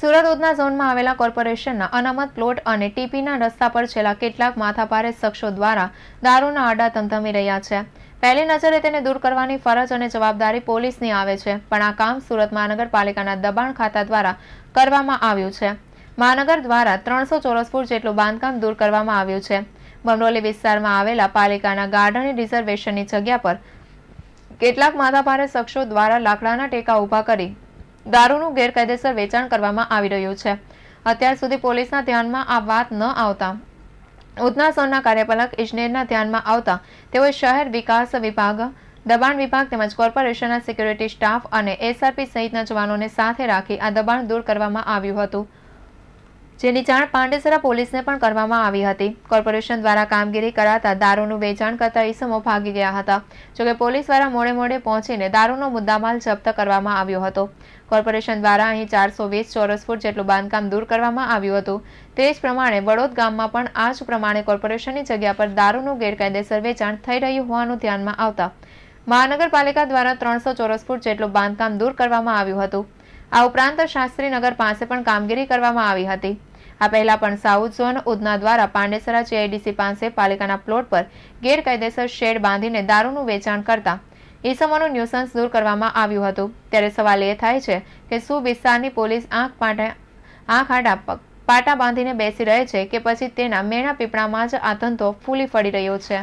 સુરત ઉધના ઝોનમાં આવેલા કોર્પોરેશનના અનામત પ્લોટ અને ટીપીના રસ્તા પર છેલ્લા કેટલાક માથાપારે શખ્સો દ્વારા દારૂના આડા ધમધમી રહ્યા છે પહેલી નજરે તેને દૂર કરવાની ફરજ અને જવાબદારી પોલીસની આવે છે પણ આ કામ સુરત મહાનગરપાલિકાના દબાણ ખાતા દ્વારા કરવામાં આવ્યું છે મહાનગર દ્વારા ત્રણસો ચોરસ ફૂટ જેટલું બાંધકામ દૂર કરવામાં આવ્યું છે બમરોલી વિસ્તારમાં આવેલા પાલિકાના ગાર્ડન રિઝર્વેશનની જગ્યા પર કેટલાક માથાભારે શખ્સો દ્વારા લાકડાના ટેકા ઊભા કરી દારૂનું ગેરકાયદેસર વેચાણ કરવામાં આવી રહ્યું છે અત્યાર સુધી પોલીસના ધ્યાનમાં આ વાત ન આવતા ઉધના ઝોનના કાર્યપાલક ઇજનેરના ધ્યાનમાં આવતા તેઓએ શહેર વિકાસ વિભાગ દબાણ વિભાગ તેમજ કોર્પોરેશનના સિક્યુરિટી સ્ટાફ અને એસઆરપી સહિતના જવાનોને સાથે રાખી આ દબાણ દૂર કરવામાં આવ્યું હતું જેની જાણ પાંડેસરા પોલીસને પણ કરવામાં આવી હતી કોર્પોરેશન દ્વારા કામગીરી કરાતા દારૂનું વેચાણ કરતા ઈસમો ભાગી ગયા હતા જોકે પોલીસ દ્વારા મોડે મોડે પહોંચીને દારૂનો મુદ્દામાલ જપ્ત કરવામાં આવ્યો હતો કોર્પોરેશન દ્વારા અહીં ચારસો વીસ ચોરસ ફૂટ જેટલું બાંધકામ દૂર કરવામાં આવ્યું હતું તે જ પ્રમાણે વડોદ ગામમાં પણ આ જ પ્રમાણે કોર્પોરેશનની જગ્યા પર દારૂનું ગેરકાયદેસર વેચાણ થઈ રહ્યું હોવાનું ધ્યાનમાં આવતા મહાનગરપાલિકા દ્વારા ત્રણસો ચોરસ ફૂટ જેટલું બાંધકામ દૂર કરવામાં આવ્યું હતું આ ઉપરાંત શાસ્ત્રીનગર પાસે પણ કામગીરી કરવામાં આવી હતી આ પહેલા પણ સાઉથ ઝોન ઉધના દ્વારા પાંડેસરા જીઆઈડીસી પાસે પાલિકાના પ્લોટ પર ગેરકાયદેસર શેડ બાંધીને દારૂનું વેચાણ કરતા ઈસમોનું ન્યુસન્સ દૂર કરવામાં આવ્યું હતું ત્યારે સવાલ એ થાય છે કે શું વિસ્તારની પોલીસ આંખ આંખ આડા પાટા બાંધીને બેસી રહે છે કે પછી તેના મેણા પીપળામાં જ આ ધંધો ફૂલી ફળી રહ્યો છે